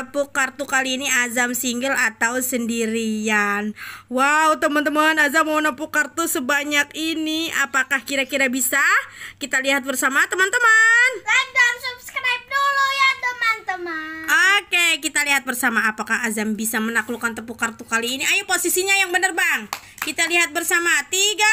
capuk kartu kali ini Azam single atau sendirian. Wow, teman-teman, Azam mau nepuk kartu sebanyak ini. Apakah kira-kira bisa? Kita lihat bersama, teman-teman. Like dan subscribe dulu ya, teman-teman. Oke, kita lihat bersama apakah Azam bisa menaklukkan tepuk kartu kali ini. Ayo posisinya yang benar, Bang. Kita lihat bersama. Tiga,